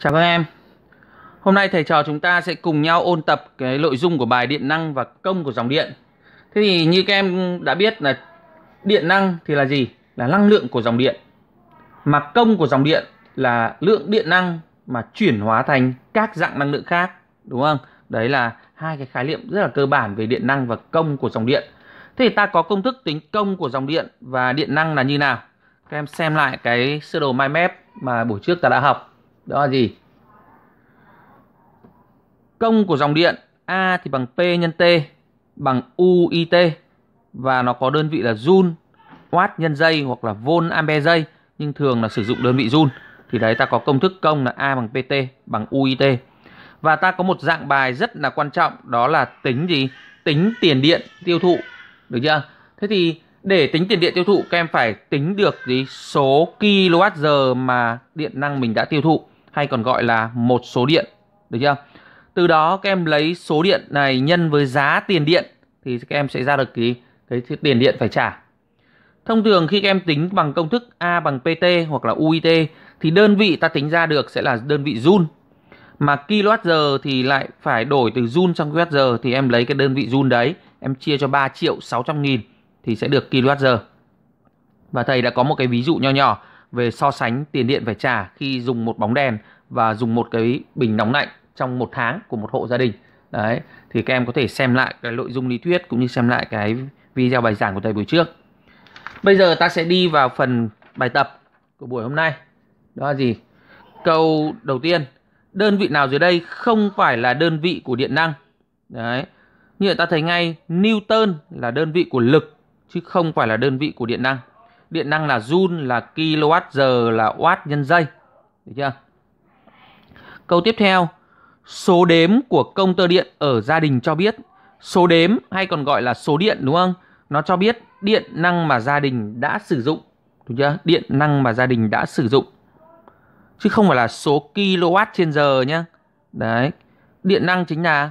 Chào các em. Hôm nay thầy trò chúng ta sẽ cùng nhau ôn tập cái nội dung của bài điện năng và công của dòng điện. Thế thì như các em đã biết là điện năng thì là gì? Là năng lượng của dòng điện. Mà công của dòng điện là lượng điện năng mà chuyển hóa thành các dạng năng lượng khác, đúng không? Đấy là hai cái khái niệm rất là cơ bản về điện năng và công của dòng điện. Thế thì ta có công thức tính công của dòng điện và điện năng là như nào? Các em xem lại cái sơ đồ mind map mà buổi trước ta đã học đó là gì công của dòng điện A thì bằng P nhân T bằng UIt và nó có đơn vị là joule watt nhân giây hoặc là vôn ampe giây nhưng thường là sử dụng đơn vị joule thì đấy ta có công thức công là A bằng PT bằng UIt và ta có một dạng bài rất là quan trọng đó là tính gì tính tiền điện tiêu thụ được chưa thế thì để tính tiền điện tiêu thụ các em phải tính được gì số kWh mà điện năng mình đã tiêu thụ hay còn gọi là một số điện được chưa từ đó các em lấy số điện này nhân với giá tiền điện thì các em sẽ ra được cái cái tiền điện phải trả thông thường khi các em tính bằng công thức a bằng pt hoặc là uit thì đơn vị ta tính ra được sẽ là đơn vị jun. mà kWh thì lại phải đổi từ joule sang kWh thì em lấy cái đơn vị joule đấy em chia cho 3 triệu 600 nghìn thì sẽ được kWh. Và thầy đã có một cái ví dụ nho nhỏ về so sánh tiền điện phải trả khi dùng một bóng đèn và dùng một cái bình nóng lạnh trong một tháng của một hộ gia đình đấy thì các em có thể xem lại cái nội dung lý thuyết cũng như xem lại cái video bài giảng của thầy buổi trước bây giờ ta sẽ đi vào phần bài tập của buổi hôm nay đó là gì câu đầu tiên đơn vị nào dưới đây không phải là đơn vị của điện năng đấy như vậy ta thấy ngay Newton là đơn vị của lực chứ không phải là đơn vị của điện năng điện năng là joule là kWh là watt nhân giây được chưa câu tiếp theo số đếm của công tơ điện ở gia đình cho biết số đếm hay còn gọi là số điện đúng không nó cho biết điện năng mà gia đình đã sử dụng đúng chưa điện năng mà gia đình đã sử dụng chứ không phải là số kilowatt trên giờ nhé đấy điện năng chính là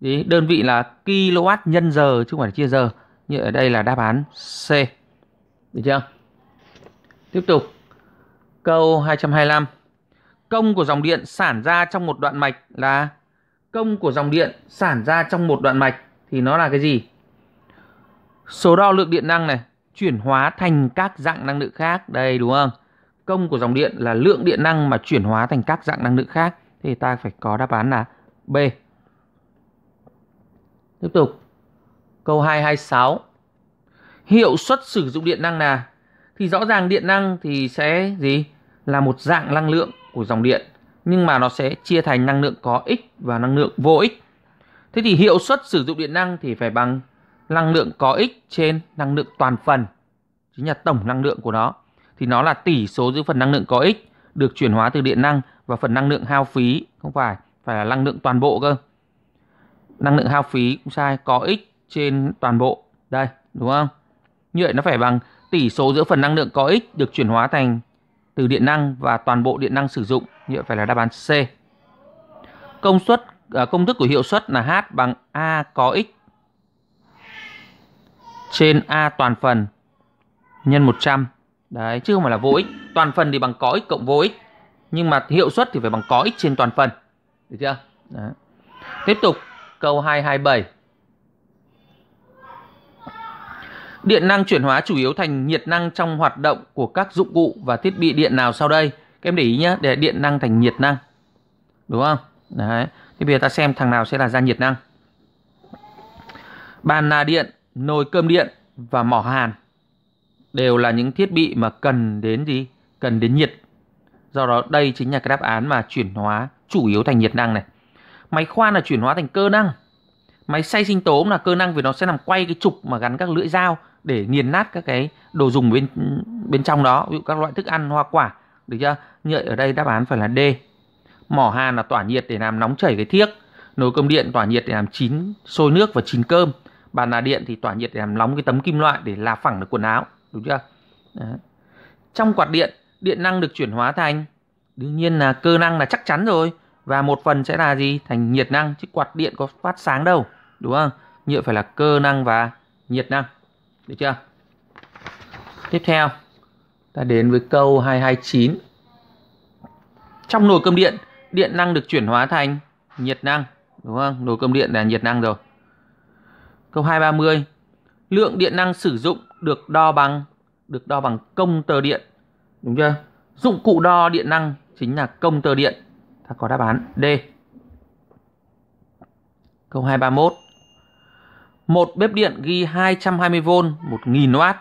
ý, đơn vị là kilowatt nhân giờ chứ không phải chia giờ như ở đây là đáp án C được chưa? Tiếp tục. Câu 225. Công của dòng điện sản ra trong một đoạn mạch là công của dòng điện sản ra trong một đoạn mạch thì nó là cái gì? Số đo lượng điện năng này chuyển hóa thành các dạng năng lượng khác. Đây đúng không? Công của dòng điện là lượng điện năng mà chuyển hóa thành các dạng năng lượng khác. Thì ta phải có đáp án là B. Tiếp tục. Câu 226 hiệu suất sử dụng điện năng là thì rõ ràng điện năng thì sẽ gì là một dạng năng lượng của dòng điện nhưng mà nó sẽ chia thành năng lượng có ích và năng lượng vô ích thế thì hiệu suất sử dụng điện năng thì phải bằng năng lượng có ích trên năng lượng toàn phần chính là tổng năng lượng của nó thì nó là tỷ số giữa phần năng lượng có ích được chuyển hóa từ điện năng và phần năng lượng hao phí không phải phải là năng lượng toàn bộ cơ năng lượng hao phí cũng sai có ích trên toàn bộ đây đúng không như vậy nó phải bằng tỷ số giữa phần năng lượng có ích được chuyển hóa thành từ điện năng và toàn bộ điện năng sử dụng. Như vậy phải là đáp án C. Công suất à, công thức của hiệu suất là H bằng A có ích trên A toàn phần nhân 100. Đấy, chứ không phải là vô ích. Toàn phần thì bằng có ích cộng vô ích. Nhưng mà hiệu suất thì phải bằng có ích trên toàn phần. Được chưa? Đấy. Tiếp tục câu 227. Điện năng chuyển hóa chủ yếu thành nhiệt năng trong hoạt động của các dụng cụ và thiết bị điện nào sau đây? Các em để ý nhé, để điện năng thành nhiệt năng. Đúng không? Đấy. Thế bây giờ ta xem thằng nào sẽ là ra nhiệt năng. Bàn là điện, nồi cơm điện và mỏ hàn đều là những thiết bị mà cần đến gì? Cần đến nhiệt. Do đó đây chính là cái đáp án mà chuyển hóa chủ yếu thành nhiệt năng này. Máy khoan là chuyển hóa thành cơ năng. Máy xay sinh tố là cơ năng vì nó sẽ làm quay cái trục mà gắn các lưỡi dao để nghiền nát các cái đồ dùng bên bên trong đó ví dụ các loại thức ăn hoa quả được chưa nhựa ở đây đáp án phải là D mỏ hàn là tỏa nhiệt để làm nóng chảy cái thiếc nồi cơm điện tỏa nhiệt để làm chín sôi nước và chín cơm bàn là điện thì tỏa nhiệt để làm nóng cái tấm kim loại để là phẳng được quần áo đúng chưa Đấy. trong quạt điện điện năng được chuyển hóa thành đương nhiên là cơ năng là chắc chắn rồi và một phần sẽ là gì thành nhiệt năng chứ quạt điện có phát sáng đâu đúng không nhựa phải là cơ năng và nhiệt năng được chưa tiếp theo ta đến với câu 229 trong nồi cơm điện điện năng được chuyển hóa thành nhiệt năng đúng không nồi cơm điện là nhiệt năng rồi câu 230 lượng điện năng sử dụng được đo bằng được đo bằng công tơ điện đúng chưa dụng cụ đo điện năng chính là công tơ điện ta có đáp án D câu 231 một bếp điện ghi 220V 1000W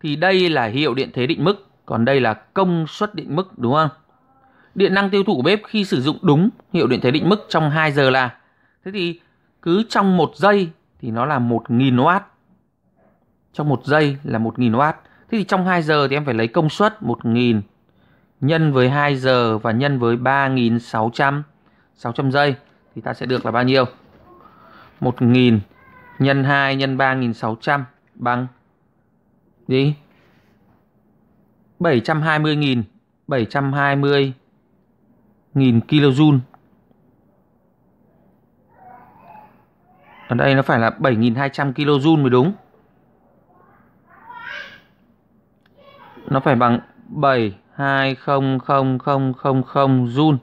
thì đây là hiệu điện thế định mức, còn đây là công suất định mức đúng không? Điện năng tiêu thụ của bếp khi sử dụng đúng hiệu điện thế định mức trong 2 giờ là thế thì cứ trong 1 giây thì nó là 1000W. Trong 1 giây là 1000W. Thế thì trong 2 giờ thì em phải lấy công suất 1000 nhân với 2 giờ và nhân với 3600 600 giây thì ta sẽ được là bao nhiêu? 1000 nhân 2 nhân 3600 bằng gì? 720.000 720 000 kJ. Ở đây nó phải là 7.200 kJ mới đúng. Nó phải bằng 7200000 joule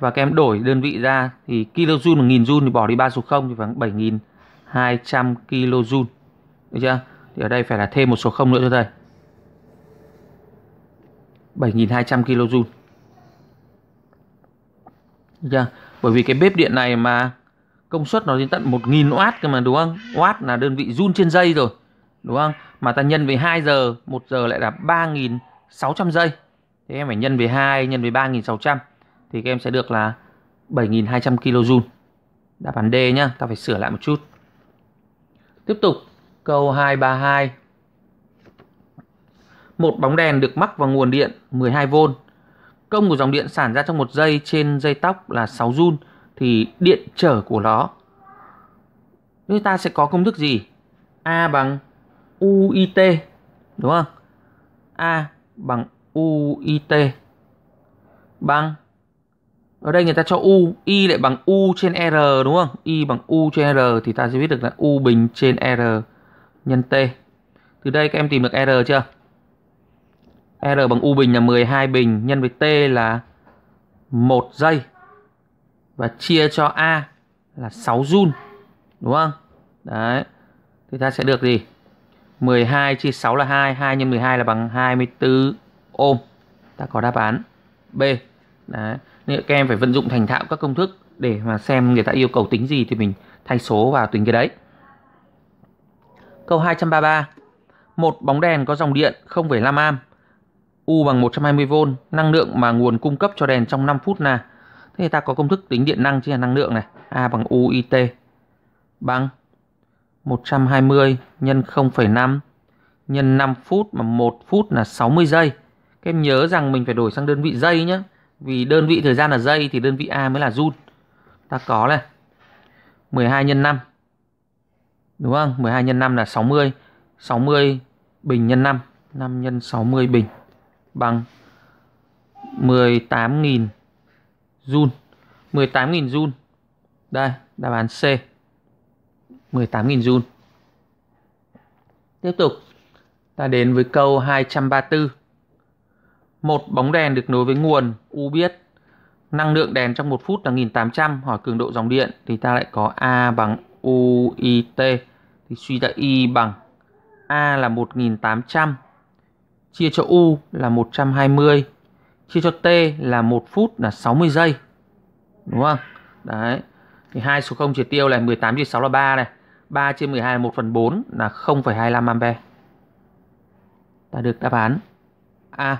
và các em đổi đơn vị ra thì kJ bằng nghìn joule thì bỏ đi ba số 0 thì bằng 7000 200 kJ. Được chưa? Thì ở đây phải là thêm một số không nữa cho thầy. 7200 kJ. Được chưa? Bởi vì cái bếp điện này mà công suất nó đến tận 1000 W cơ mà đúng không? Watt là đơn vị joule trên giây rồi. Đúng không? Mà ta nhân với 2 giờ, 1 giờ lại là 3600 giây. Thế em phải nhân với 2 nhân với 3600 thì các em sẽ được là 7200 kJ. Đáp án D nhá, ta phải sửa lại một chút. Tiếp tục, câu 232. Một bóng đèn được mắc vào nguồn điện 12V. Công của dòng điện sản ra trong một giây trên dây tóc là 6 Joule thì điện trở của nó. người ta sẽ có công thức gì? A bằng UIT đúng không? A bằng UIT bằng ở đây người ta cho u y lại bằng u trên r đúng không y bằng u trên r thì ta sẽ viết được là u bình trên r nhân t từ đây các em tìm được r chưa r bằng u bình là 12 bình nhân với t là một giây và chia cho a là 6 joule đúng không đấy thì ta sẽ được gì 12 chia 6 là 2 2 nhân 12 là bằng 24 ôm ta có đáp án B đấy nên các em phải vận dụng thành thạo các công thức để mà xem người ta yêu cầu tính gì thì mình thay số vào tính cái đấy. Câu 233. Một bóng đèn có dòng điện 0,5 am. U bằng 120V, năng lượng mà nguồn cung cấp cho đèn trong 5 phút là Thế người ta có công thức tính điện năng chứ là năng lượng này, A bằng U IT bằng 120 nhân 0,5 nhân 5 phút mà 1 phút là 60 giây. Các em nhớ rằng mình phải đổi sang đơn vị giây nhé. Vì đơn vị thời gian là giây thì đơn vị A mới là joule. Ta có này. 12 nhân 5. Đúng không? 12 nhân 5 là 60. 60 bình nhân 5. 5 nhân 60 bình bằng 18.000 joule. 18.000 joule. Đây, đáp án C. 18.000 joule. Tiếp tục, ta đến với câu 234. Một bóng đèn được nối với nguồn, U biết năng lượng đèn trong 1 phút là 1800, hỏi cường độ dòng điện thì ta lại có A bằng U I T thì suy ra Y bằng A là 1800 chia cho U là 120 chia cho T là 1 phút là 60 giây. Đúng không? Đấy. Thì hai số 0 chỉ tiêu này 18 chia 6 là 3 này. 3 chia 12 là 1 phần 4 là 0,25 ampe. Ta được đáp án A. À.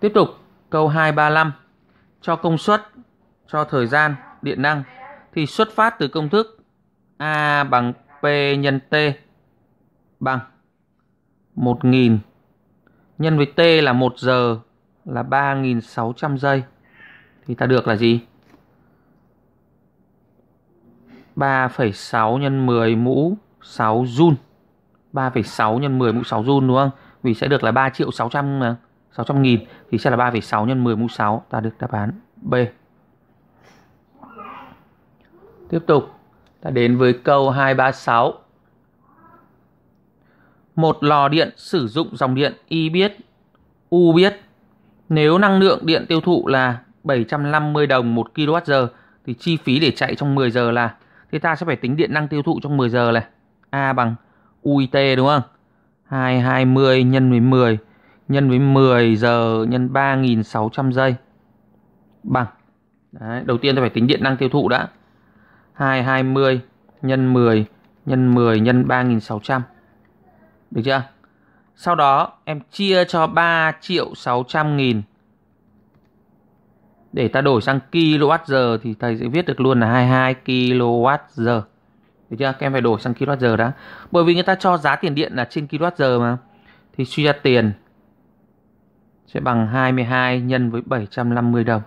Tiếp tục, câu 235 cho công suất, cho thời gian, điện năng thì xuất phát từ công thức A bằng P nhân T bằng 1000 nhân với T là 1 giờ là 3600 giây. Thì ta được là gì? 3,6 nhân 10 mũ 6 joule. 3,6 nhân 10 mũ 6 joule đúng không? Vì sẽ được là 3 triệu 600 mà. 600 nghìn thì sẽ là 3,6 nhân 10 mũ 6 ta được đáp án B. Tiếp tục, ta đến với câu 236. Một lò điện sử dụng dòng điện Y biết, U biết. Nếu năng lượng điện tiêu thụ là 750 đồng 1 kWh thì chi phí để chạy trong 10 giờ là thì ta sẽ phải tính điện năng tiêu thụ trong 10 giờ này. A bằng UIT đúng không? 220 nhân 10 nhân với 10 giờ nhân 3.600 giây bằng Đấy, đầu tiên ta phải tính điện năng tiêu thụ đã 220 nhân 10 nhân 10 nhân 3.600 được chưa sau đó em chia cho 3 triệu 600 nghìn để ta đổi sang kWh thì thầy sẽ viết được luôn là 22 kWh được chưa các em phải đổi sang kWh đã bởi vì người ta cho giá tiền điện là trên kWh mà thì suy ra tiền sẽ bằng 22 nhân với 750 đồng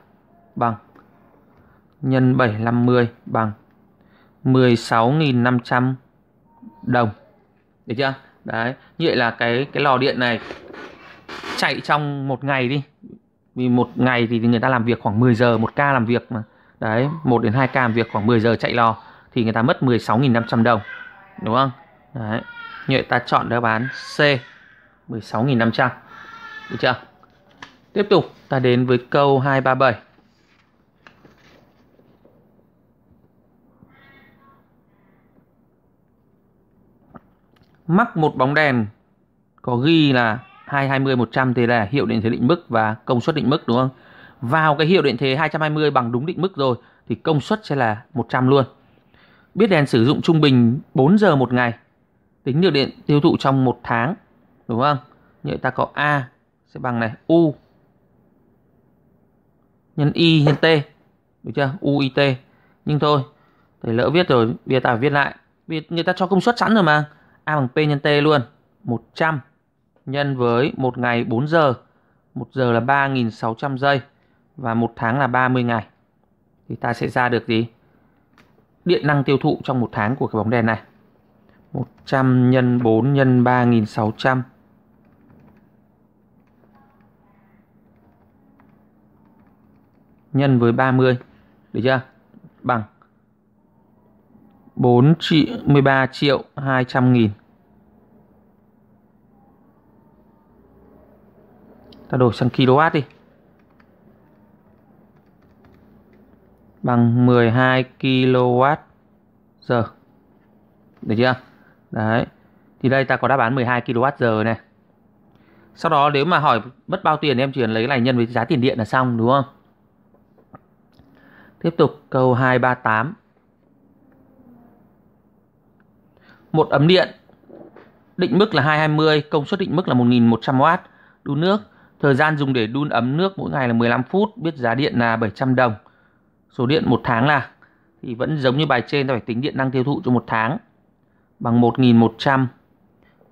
bằng nhân 750 bằng 16.500 đồng. Được chưa? Đấy, như vậy là cái cái lò điện này chạy trong một ngày đi. Vì một ngày thì người ta làm việc khoảng 10 giờ, một ca làm việc mà. Đấy, 1 đến 2 ca làm việc khoảng 10 giờ chạy lò thì người ta mất 16.500 đồng. Đúng không? Đấy. Như vậy ta chọn đáp án C 16.500. Được chưa? Tiếp tục ta đến với câu 237. Mắc một bóng đèn có ghi là 220 100 thì là hiệu điện thế định mức và công suất định mức đúng không? Vào cái hiệu điện thế 220 bằng đúng định mức rồi thì công suất sẽ là 100 luôn. Biết đèn sử dụng trung bình 4 giờ một ngày. Tính được điện tiêu thụ trong một tháng đúng không? Như vậy ta có A sẽ bằng này U nhân y nhân t được chưa u y t nhưng thôi thầy lỡ viết rồi bây giờ ta phải viết lại vì người ta cho công suất sẵn rồi mà a bằng p nhân t luôn 100 nhân với một ngày 4 giờ 1 giờ là 3.600 giây và một tháng là 30 ngày thì ta sẽ ra được gì điện năng tiêu thụ trong một tháng của cái bóng đèn này 100 nhân 4 nhân 3.600 nhân với 30 được chưa? Bằng 4 triệu 13 triệu 200 nghìn Ta đổi sang kW đi Bằng 12 kW giờ Được chưa? Đấy Thì đây ta có đáp án 12 kW giờ này Sau đó nếu mà hỏi mất bao tiền em chuyển lấy này nhân với giá tiền điện là xong đúng không? Tiếp tục câu 238. Một ấm điện định mức là 220, công suất định mức là 1100W, đun nước, thời gian dùng để đun ấm nước mỗi ngày là 15 phút, biết giá điện là 700 đồng. Số điện một tháng là thì vẫn giống như bài trên ta phải tính điện năng tiêu thụ cho một tháng bằng 1100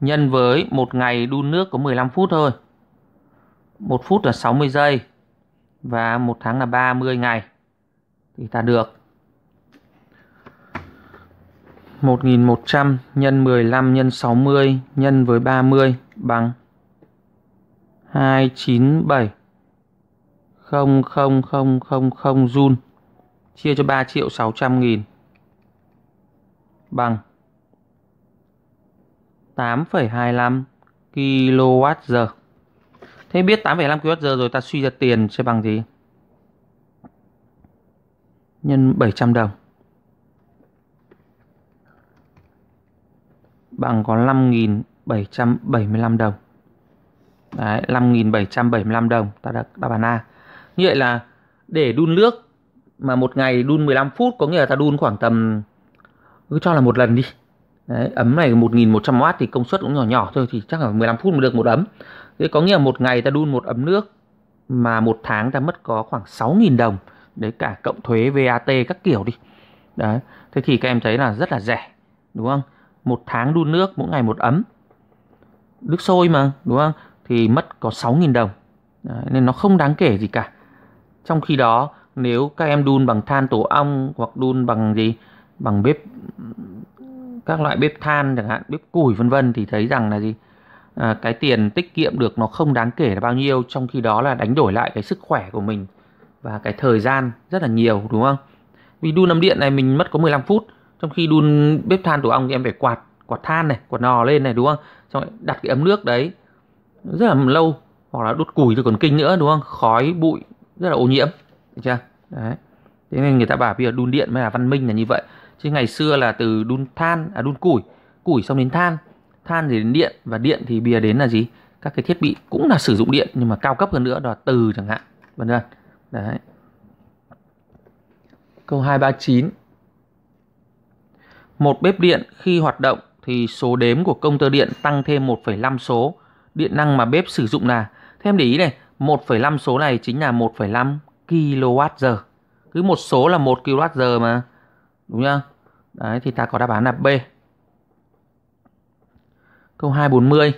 nhân với một ngày đun nước có 15 phút thôi. 1 phút là 60 giây và một tháng là 30 ngày thì ta được 1100 nhân 15 nhân 60 nhân với 30 bằng 297 000 jun chia cho 3 triệu 600 nghìn bằng 8,25 kWh. Thế biết 8,5 kWh rồi ta suy ra tiền sẽ bằng gì? nhân 700 đồng bằng có 5.775 đồng. Đấy, 5.775 đồng, ta đã đáp án A. Như vậy là để đun nước mà một ngày đun 15 phút có nghĩa là ta đun khoảng tầm cứ cho là một lần đi. Đấy, ấm này 1.100W thì công suất cũng nhỏ nhỏ thôi thì chắc là 15 phút mới được một ấm. Thế có nghĩa là một ngày ta đun một ấm nước mà một tháng ta mất có khoảng 6.000 đồng đấy cả cộng thuế VAT các kiểu đi đấy thế thì các em thấy là rất là rẻ đúng không một tháng đun nước mỗi ngày một ấm nước sôi mà đúng không thì mất có 6.000 đồng đấy, nên nó không đáng kể gì cả trong khi đó nếu các em đun bằng than tổ ong hoặc đun bằng gì bằng bếp các loại bếp than chẳng hạn bếp củi vân vân thì thấy rằng là gì à, cái tiền tiết kiệm được nó không đáng kể là bao nhiêu trong khi đó là đánh đổi lại cái sức khỏe của mình và cái thời gian rất là nhiều đúng không? Vì đun nấm điện này mình mất có 15 phút, trong khi đun bếp than tổ ong thì em phải quạt quạt than này, quạt nò lên này đúng không? Xong lại đặt cái ấm nước đấy rất là lâu hoặc là đốt củi thì còn kinh nữa đúng không? Khói bụi rất là ô nhiễm, được chưa? Đấy. Thế nên người ta bảo bây giờ đun điện mới là văn minh là như vậy. Chứ ngày xưa là từ đun than à đun củi, củi xong đến than, than thì đến điện và điện thì bây đến là gì? Các cái thiết bị cũng là sử dụng điện nhưng mà cao cấp hơn nữa đó là từ chẳng hạn, vân vân. Đấy. Câu 239. Một bếp điện khi hoạt động thì số đếm của công tơ điện tăng thêm 1,5 số điện năng mà bếp sử dụng là. Thêm để ý này, 1,5 số này chính là 1,5 kWh. Cứ một số là 1 kWh mà. Đúng không? Đấy thì ta có đáp án là B. Câu 240.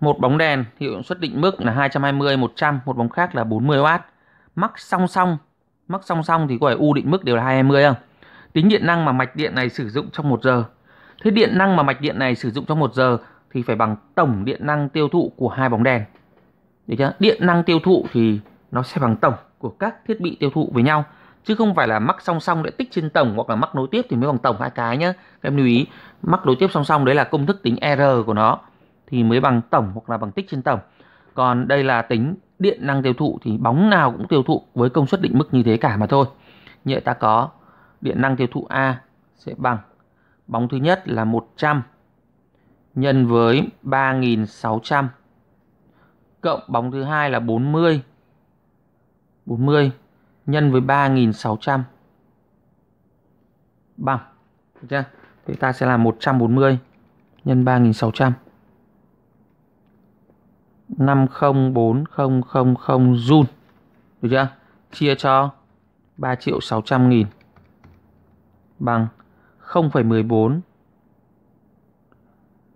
Một bóng đèn hiệu suất định mức là 220 100, một bóng khác là 40W. Mắc song song, mắc song song thì có phải U định mức đều là 220 không? Tính điện năng mà mạch điện này sử dụng trong 1 giờ. Thế điện năng mà mạch điện này sử dụng trong 1 giờ thì phải bằng tổng điện năng tiêu thụ của hai bóng đèn. Được chưa? Điện năng tiêu thụ thì nó sẽ bằng tổng của các thiết bị tiêu thụ với nhau chứ không phải là mắc song song để tích trên tổng hoặc là mắc nối tiếp thì mới bằng tổng hai cái nhá. Các em lưu ý, mắc nối tiếp song song đấy là công thức tính R của nó thì mới bằng tổng hoặc là bằng tích trên tổng còn đây là tính điện năng tiêu thụ thì bóng nào cũng tiêu thụ với công suất định mức như thế cả mà thôi như vậy ta có điện năng tiêu thụ A sẽ bằng bóng thứ nhất là 100 nhân với 3600 cộng bóng thứ hai là 40 40 nhân với 3600 bằng được chưa? Thì ta sẽ là 140 nhân 3600 504000 jun Được chưa? Chia cho 3 triệu 600 nghìn bằng 0,14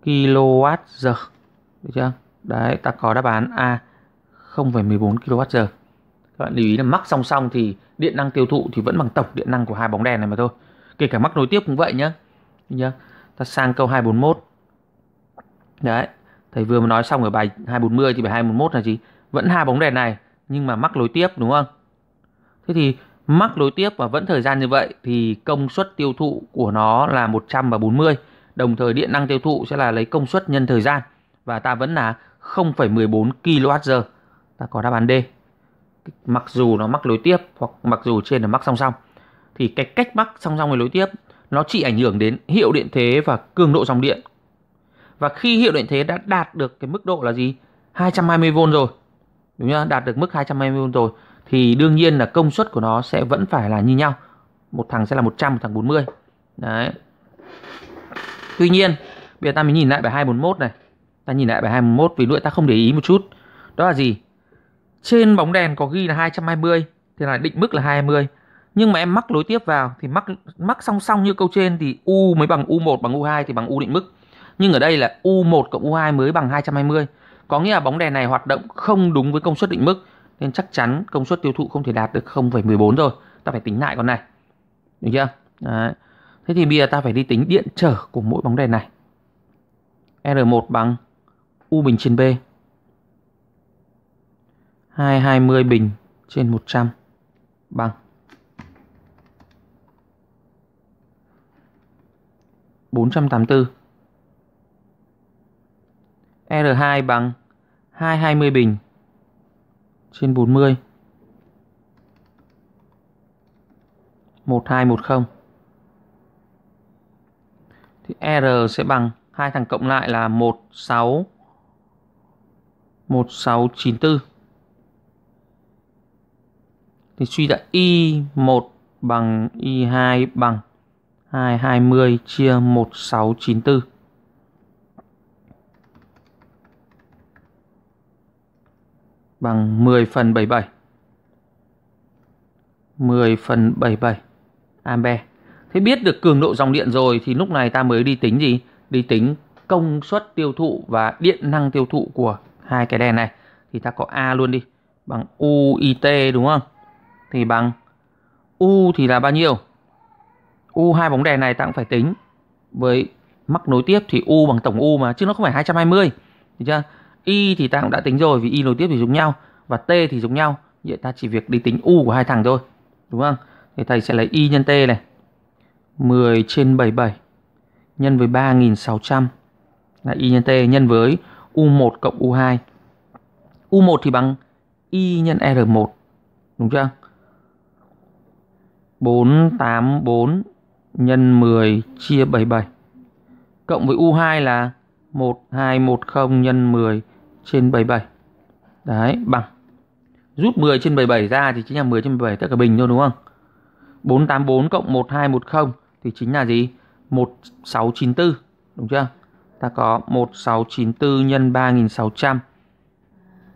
kWh. Được chưa? Đấy, ta có đáp án A 0,14 kWh. Các bạn lưu ý là mắc song song thì điện năng tiêu thụ thì vẫn bằng tổng điện năng của hai bóng đèn này mà thôi. Kể cả mắc nối tiếp cũng vậy nhá. chưa Ta sang câu 241. Đấy, thầy vừa mới nói xong ở bài 240 thì bài 241 là gì vẫn hai bóng đèn này nhưng mà mắc lối tiếp đúng không thế thì mắc lối tiếp và vẫn thời gian như vậy thì công suất tiêu thụ của nó là 100 và 40 đồng thời điện năng tiêu thụ sẽ là lấy công suất nhân thời gian và ta vẫn là 0,14 kWh ta có đáp án D mặc dù nó mắc lối tiếp hoặc mặc dù trên là mắc song song thì cái cách mắc song song với lối tiếp nó chỉ ảnh hưởng đến hiệu điện thế và cường độ dòng điện và khi hiệu điện thế đã đạt được cái mức độ là gì 220V rồi đúng chưa đạt được mức 220V rồi thì đương nhiên là công suất của nó sẽ vẫn phải là như nhau một thằng sẽ là 100 một thằng 40 đấy tuy nhiên bây giờ ta mới nhìn lại bài 241 này ta nhìn lại bài 241 vì nữa ta không để ý một chút đó là gì trên bóng đèn có ghi là 220 thì là định mức là 20 nhưng mà em mắc lối tiếp vào thì mắc mắc song song như câu trên thì u mới bằng u1 bằng u2 thì bằng u định mức nhưng ở đây là U1 cộng U2 mới bằng 220. Có nghĩa là bóng đèn này hoạt động không đúng với công suất định mức nên chắc chắn công suất tiêu thụ không thể đạt được 0,14 rồi. Ta phải tính lại con này. Được chưa? Đấy. Thế thì bây giờ ta phải đi tính điện trở của mỗi bóng đèn này. R1 bằng U bình trên B. 220 bình trên 100 bằng 484 R2 bằng 220 bình trên 40 1210 thì R sẽ bằng hai thằng cộng lại là 16 1694 thì suy ra Y1 bằng Y2 bằng 220 chia 1694 bằng 10 phần 77. 10 phần 77 ampe. Thế biết được cường độ dòng điện rồi thì lúc này ta mới đi tính gì? Đi tính công suất tiêu thụ và điện năng tiêu thụ của hai cái đèn này. Thì ta có A luôn đi. Bằng UIT đúng không? Thì bằng U thì là bao nhiêu? U hai bóng đèn này ta cũng phải tính. Với mắc nối tiếp thì U bằng tổng U mà. Chứ nó không phải 220. Được chưa? y thì ta cũng đã tính rồi vì y nối tiếp thì giống nhau và t thì giống nhau vậy ta chỉ việc đi tính u của hai thằng thôi đúng không thì thầy sẽ lấy y nhân t này 10 trên 77 nhân với 3600 là y nhân t nhân với u1 cộng u2 u1 thì bằng y nhân r1 đúng chưa 484 nhân 10 chia 77 cộng với u2 là 1210 nhân 10 trên 77 đấy bằng rút 10 trên 77 ra thì chính là 10 trên 77 tất cả bình thôi đúng không 484 cộng 1210 thì chính là gì 1694 đúng chưa ta có 1694 nhân 3600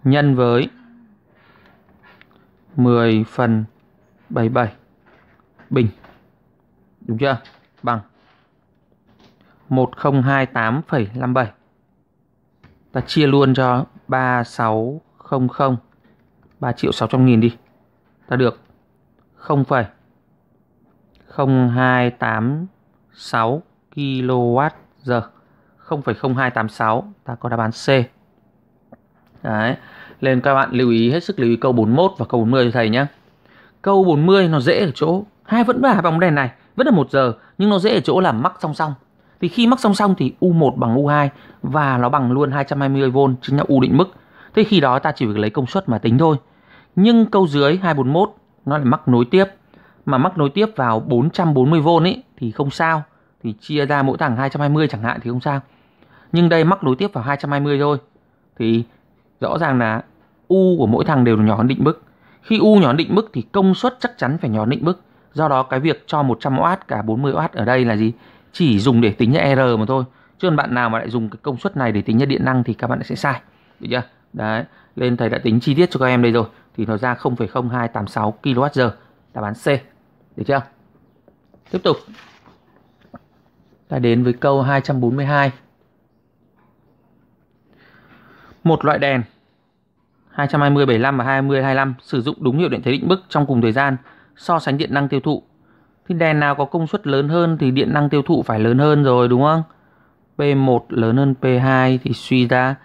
nhân với 10 phần 77 bình đúng chưa bằng 1028,57 ta chia luôn cho 3600 3 triệu 600 nghìn đi ta được 0,0286 kWh 0,0286 ta có đáp án C Đấy. Nên các bạn lưu ý hết sức lưu ý câu 41 và câu 40 cho thầy nhé. Câu 40 nó dễ ở chỗ hai vẫn là bóng đèn này, vẫn là một giờ nhưng nó dễ ở chỗ là mắc song song. Vì khi mắc song song thì U1 bằng U2 và nó bằng luôn 220V chính là U định mức. Thế khi đó ta chỉ việc lấy công suất mà tính thôi. Nhưng câu dưới 241 nó lại mắc nối tiếp. Mà mắc nối tiếp vào 440V ấy thì không sao. Thì chia ra mỗi thằng 220 chẳng hạn thì không sao. Nhưng đây mắc nối tiếp vào 220 thôi. Thì rõ ràng là U của mỗi thằng đều nhỏ hơn định mức. Khi U nhỏ định mức thì công suất chắc chắn phải nhỏ định mức. Do đó cái việc cho 100W cả 40W ở đây là gì? chỉ dùng để tính ra R mà thôi chứ còn bạn nào mà lại dùng cái công suất này để tính ra điện năng thì các bạn sẽ sai được chưa đấy lên thầy đã tính chi tiết cho các em đây rồi thì nó ra 0,0286 kWh đáp án C được chưa tiếp tục ta đến với câu 242 một loại đèn 220 75 và 20 25 sử dụng đúng hiệu điện thế định mức trong cùng thời gian so sánh điện năng tiêu thụ thì đèn nào có công suất lớn hơn thì điện năng tiêu thụ phải lớn hơn rồi đúng không? P1 lớn hơn P2 thì suy ra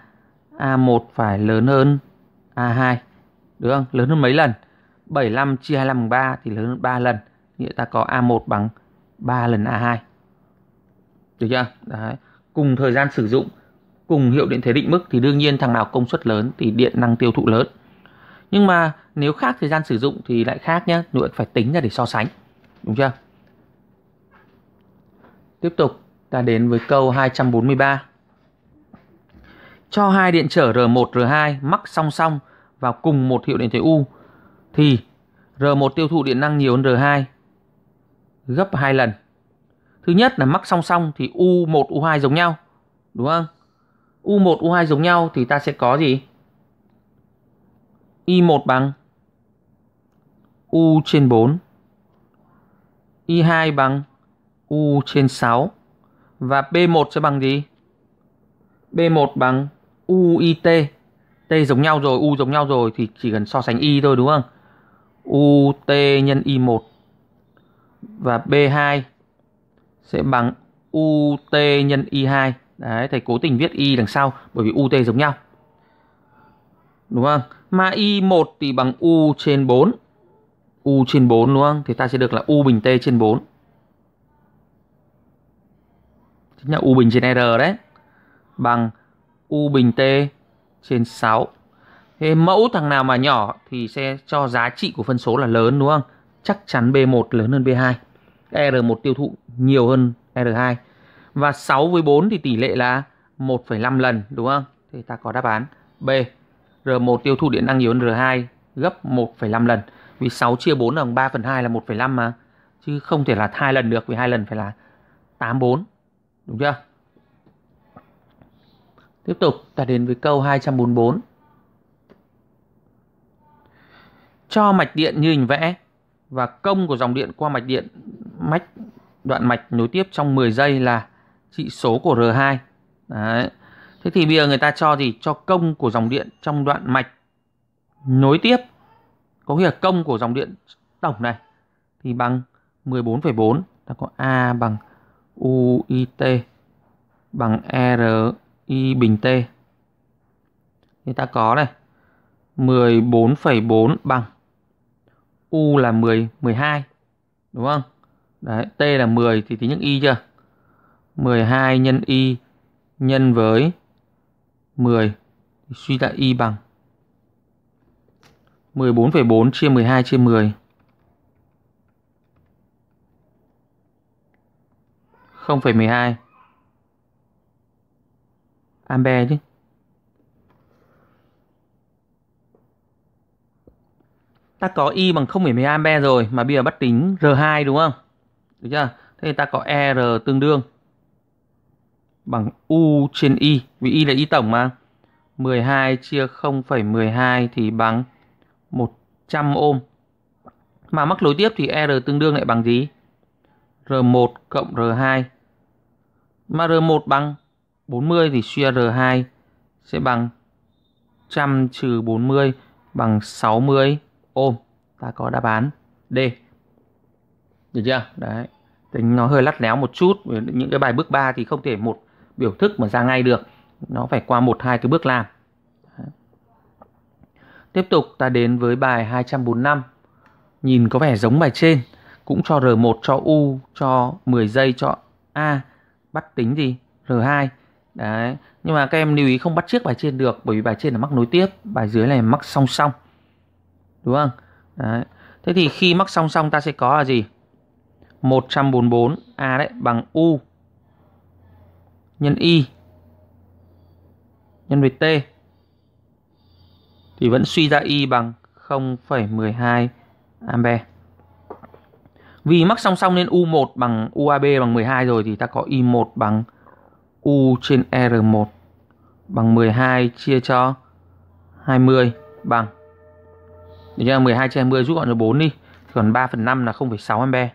A1 phải lớn hơn A2. Được không? Lớn hơn mấy lần? 75 chia 25 bằng 3 thì lớn hơn 3 lần. Nghĩa ta có A1 bằng 3 lần A2. Được chưa? Đấy. Cùng thời gian sử dụng, cùng hiệu điện thế định mức thì đương nhiên thằng nào công suất lớn thì điện năng tiêu thụ lớn. Nhưng mà nếu khác thời gian sử dụng thì lại khác nhé, nội phải tính ra để so sánh. Đúng chưa? Tiếp tục, ta đến với câu 243. Cho hai điện trở R1, R2 mắc song song vào cùng một hiệu điện thế U thì R1 tiêu thụ điện năng nhiều hơn R2 gấp 2 lần. Thứ nhất là mắc song song thì U1, U2 giống nhau. Đúng không? U1, U2 giống nhau thì ta sẽ có gì? I1 bằng U trên 4 Y2 bằng U trên 6 và B1 sẽ bằng gì? B1 bằng u UIT. T t giống nhau rồi, U giống nhau rồi thì chỉ cần so sánh Y thôi đúng không? u t nhân Y1 và B2 sẽ bằng u t nhân Y2. Đấy, thầy cố tình viết Y đằng sau bởi vì u t giống nhau. Đúng không? Mà Y1 thì bằng U trên 4 U trên 4 đúng không? Thì ta sẽ được là U bình T trên 4. Chính là U bình trên R đấy. Bằng U bình T trên 6. Thế mẫu thằng nào mà nhỏ thì sẽ cho giá trị của phân số là lớn đúng không? Chắc chắn B1 lớn hơn B2. R1 tiêu thụ nhiều hơn R2. Và 6 với 4 thì tỷ lệ là 1,5 lần đúng không? Thì ta có đáp án B. R1 tiêu thụ điện năng nhiều hơn R2 gấp 1,5 lần. Vì 6 chia 4 bằng 3 phần 2 là 1,5 mà. Chứ không thể là hai lần được vì hai lần phải là 84. Đúng chưa? Tiếp tục ta đến với câu 244. Cho mạch điện như hình vẽ và công của dòng điện qua mạch điện mạch đoạn mạch nối tiếp trong 10 giây là trị số của R2. Đấy. Thế thì bây giờ người ta cho gì? Cho công của dòng điện trong đoạn mạch nối tiếp có nghĩa là công của dòng điện tổng này thì bằng 14,4 ta có A bằng UIT bằng RI bình T thì ta có này 14,4 bằng U là 10 12 đúng không? Đấy, T là 10 thì tính những y chưa? 12 nhân y nhân với 10 suy ra y bằng 0,5 14,4 chia 12 chia 10. 0,12 ampe chứ. Ta có I bằng 0,12 ampe rồi mà bây giờ bắt tính R2 đúng không? Được chưa? Thế thì ta có ER tương đương bằng U trên I vì I là I tổng mà. 12 chia 0,12 thì bằng 0,12 100 ohm. Mà mắc nối tiếp thì R tương đương lại bằng gì? R1 cộng R2. Mà R1 bằng 40 thì suy R2 sẽ bằng 100 trừ 40 bằng 60 ohm. Ta có đáp án D. Được chưa? Đấy. Tính nó hơi lắt léo một chút. Những cái bài bước 3 thì không thể một biểu thức mà ra ngay được. Nó phải qua một hai cái bước làm. Tiếp tục ta đến với bài 245. Nhìn có vẻ giống bài trên, cũng cho R1 cho U cho 10 giây cho A bắt tính gì? R2. Đấy, nhưng mà các em lưu ý không bắt chiếc bài trên được bởi vì bài trên là mắc nối tiếp, bài dưới này mắc song song. Đúng không? Đấy. Thế thì khi mắc song song ta sẽ có là gì? 144 A đấy bằng U nhân Y nhân với T thì vẫn suy ra Y bằng 0,12 ampe. Vì mắc song song nên U1 bằng UAB bằng 12 rồi thì ta có I1 bằng U trên e R1 bằng 12 chia cho 20 bằng Được chưa? 12 chia 20 rút gọn cho 4 đi còn 3 phần 5 là 0,6 ampe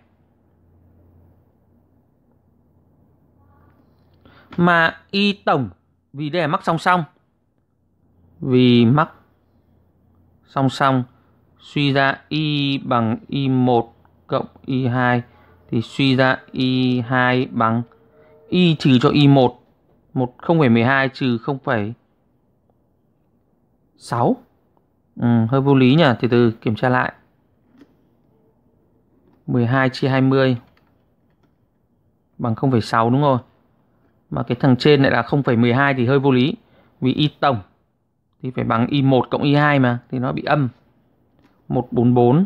Mà Y tổng vì đây là mắc song song Vì mắc song song suy ra y bằng y1 cộng y2 thì suy ra y2 bằng y trừ cho y1 1 0,12 trừ 0,6 ừ, hơi vô lý nhỉ từ từ kiểm tra lại 12 chia 20 bằng 0,6 đúng rồi mà cái thằng trên lại là 0,12 thì hơi vô lý vì y tổng thì phải bằng y1 cộng y2 mà thì nó bị âm 144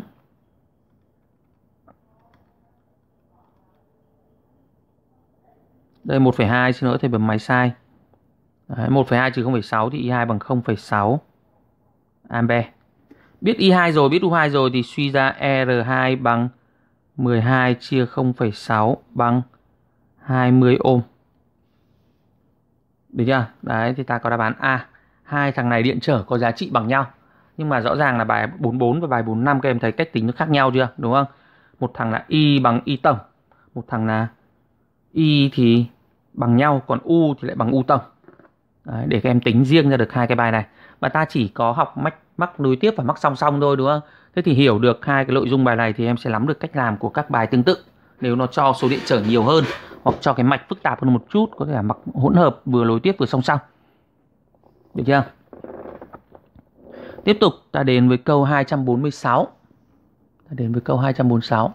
đây 1,2 xin lỗi thầy bấm máy sai Đấy, 1,2 trừ 0,6 thì y2 bằng 0,6 ampe biết y2 rồi biết u2 rồi thì suy ra r2 bằng 12 chia 0,6 bằng 20 ôm được chưa đấy thì ta có đáp án A hai thằng này điện trở có giá trị bằng nhau nhưng mà rõ ràng là bài 44 và bài 45 các em thấy cách tính nó khác nhau chưa đúng không một thằng là y bằng y tổng một thằng là y thì bằng nhau còn u thì lại bằng u tổng Đấy, để các em tính riêng ra được hai cái bài này và ta chỉ có học mắc mắc nối tiếp và mắc song song thôi đúng không thế thì hiểu được hai cái nội dung bài này thì em sẽ nắm được cách làm của các bài tương tự nếu nó cho số điện trở nhiều hơn hoặc cho cái mạch phức tạp hơn một chút có thể là mặc hỗn hợp vừa nối tiếp vừa song song được chưa? Tiếp tục ta đến với câu 246. Ta đến với câu 246.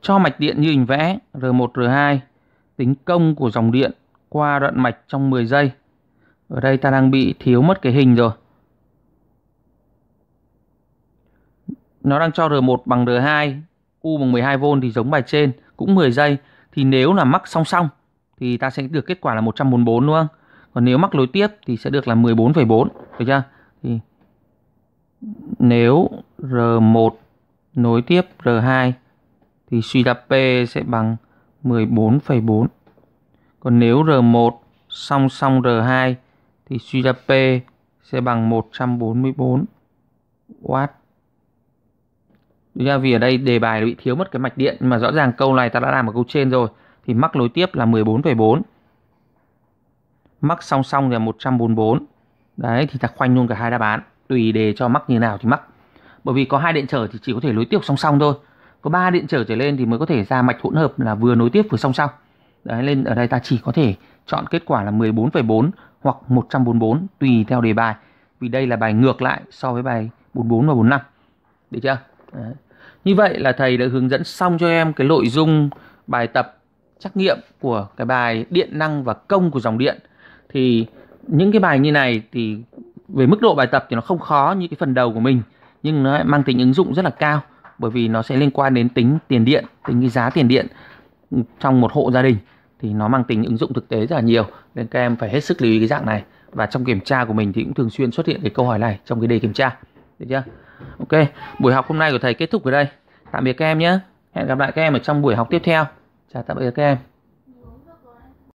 Cho mạch điện như hình vẽ R1, R2 tính công của dòng điện qua đoạn mạch trong 10 giây. Ở đây ta đang bị thiếu mất cái hình rồi. Nó đang cho R1 bằng R2, U bằng 12V thì giống bài trên, cũng 10 giây. Thì nếu là mắc song song thì ta sẽ được kết quả là 144 đúng không? còn nếu mắc lối tiếp thì sẽ được là 14,4 được chưa thì nếu R1 nối tiếp R2 thì suy ra P sẽ bằng 14,4 còn nếu R1 song song R2 thì suy ra P sẽ bằng 144 W Đúng ra vì ở đây đề bài bị thiếu mất cái mạch điện nhưng mà rõ ràng câu này ta đã làm ở câu trên rồi thì mắc nối tiếp là 14,4 mắc song song là 144 đấy thì ta khoanh luôn cả hai đáp án tùy đề cho mắc như nào thì mắc bởi vì có hai điện trở thì chỉ có thể nối tiếp song song thôi có ba điện trở trở lên thì mới có thể ra mạch hỗn hợp là vừa nối tiếp vừa song song đấy nên ở đây ta chỉ có thể chọn kết quả là 14,4 hoặc 144 tùy theo đề bài vì đây là bài ngược lại so với bài 44 và 45 được chưa đấy. như vậy là thầy đã hướng dẫn xong cho em cái nội dung bài tập trắc nghiệm của cái bài điện năng và công của dòng điện thì những cái bài như này thì về mức độ bài tập thì nó không khó như cái phần đầu của mình nhưng nó mang tính ứng dụng rất là cao bởi vì nó sẽ liên quan đến tính tiền điện tính cái giá tiền điện trong một hộ gia đình thì nó mang tính ứng dụng thực tế rất là nhiều nên các em phải hết sức lưu ý cái dạng này và trong kiểm tra của mình thì cũng thường xuyên xuất hiện cái câu hỏi này trong cái đề kiểm tra được chưa ok buổi học hôm nay của thầy kết thúc ở đây tạm biệt các em nhé hẹn gặp lại các em ở trong buổi học tiếp theo chào tạm biệt các em